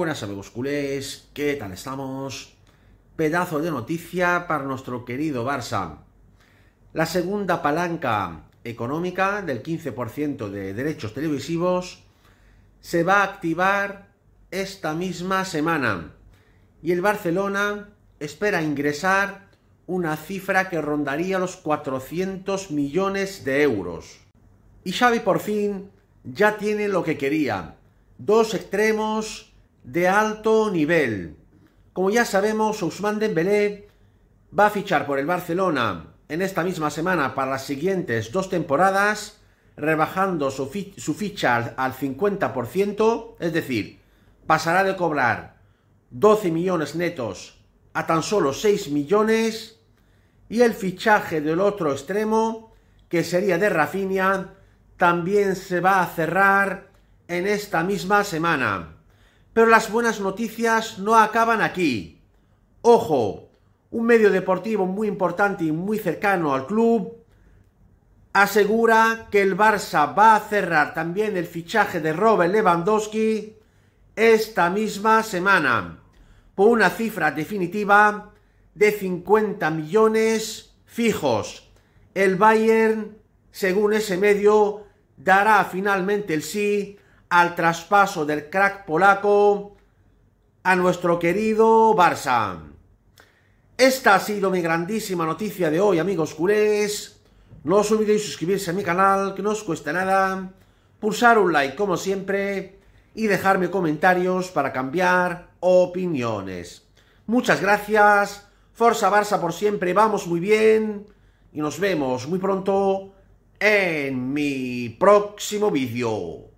buenas amigos culés, ¿qué tal estamos? Pedazo de noticia para nuestro querido Barça. La segunda palanca económica del 15% de derechos televisivos se va a activar esta misma semana y el Barcelona espera ingresar una cifra que rondaría los 400 millones de euros. Y Xavi por fin ya tiene lo que quería. Dos extremos de alto nivel. Como ya sabemos, Ousmane Dembélé va a fichar por el Barcelona en esta misma semana para las siguientes dos temporadas, rebajando su, ficha al 50%, es decir, pasará de cobrar 12 millones netos a tan solo 6 millones y el fichaje del otro extremo, que sería de Rafinha, también se va a cerrar en esta misma semana. Pero las buenas noticias no acaban aquí. Ojo, un medio deportivo muy importante y muy cercano al club asegura que el Barça va a cerrar también el fichaje de Robert Lewandowski esta misma semana por una cifra definitiva de 50 millones fijos. El Bayern, según ese medio, dará finalmente el sí al traspaso del crack polaco a nuestro querido Barça. Esta ha sido mi grandísima noticia de hoy, amigos culés. No os olvidéis suscribirse a mi canal, que no os cuesta nada, pulsar un like como siempre y dejarme comentarios para cambiar opiniones. Muchas gracias, Forza Barça por siempre, vamos muy bien y nos vemos muy pronto en mi próximo vídeo.